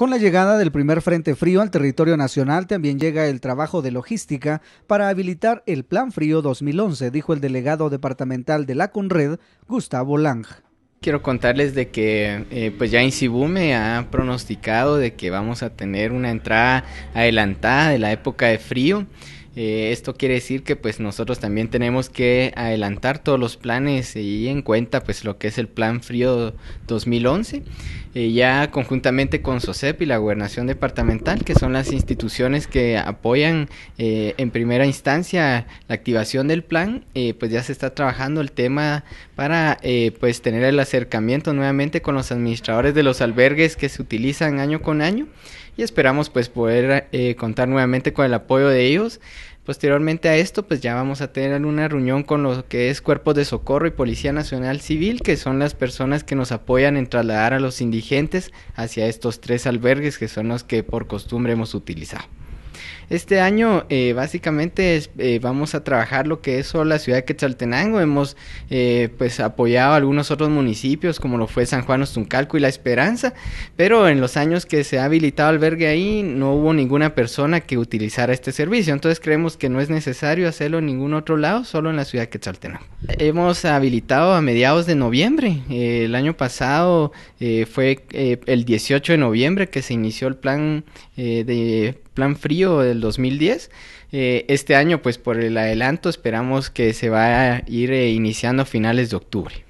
Con la llegada del primer Frente Frío al territorio nacional también llega el trabajo de logística para habilitar el Plan Frío 2011, dijo el delegado departamental de la CONRED, Gustavo Lang. Quiero contarles de que eh, pues ya Insibume ha pronosticado de que vamos a tener una entrada adelantada de la época de frío. Eh, esto quiere decir que pues nosotros también tenemos que adelantar todos los planes y en cuenta pues lo que es el Plan Frío 2011, eh, ya conjuntamente con SOCEP y la Gobernación Departamental, que son las instituciones que apoyan eh, en primera instancia la activación del plan, pues ya se está trabajando el tema para pues tener el acercamiento nuevamente con los administradores de los albergues que se utilizan año con año y esperamos pues poder contar nuevamente con el apoyo de ellos Posteriormente a esto, pues ya vamos a tener una reunión con lo que es Cuerpo de Socorro y Policía Nacional Civil, que son las personas que nos apoyan en trasladar a los indigentes hacia estos tres albergues que son los que por costumbre hemos utilizado. Este año eh, básicamente eh, vamos a trabajar lo que es solo la ciudad de Quetzaltenango. Hemos eh, pues apoyado a algunos otros municipios como lo fue San Juan Ostuncalco y La Esperanza, pero en los años que se ha habilitado albergue ahí no hubo ninguna persona que utilizara este servicio. Entonces creemos que no es necesario hacerlo en ningún otro lado, solo en la ciudad de Quetzaltenango. Hemos habilitado a mediados de noviembre. el año pasado fue el 18 de noviembre que se inició el plan de plan frío del 2010. Eh, este año, pues por el adelanto, esperamos que se va a ir eh, iniciando a finales de octubre.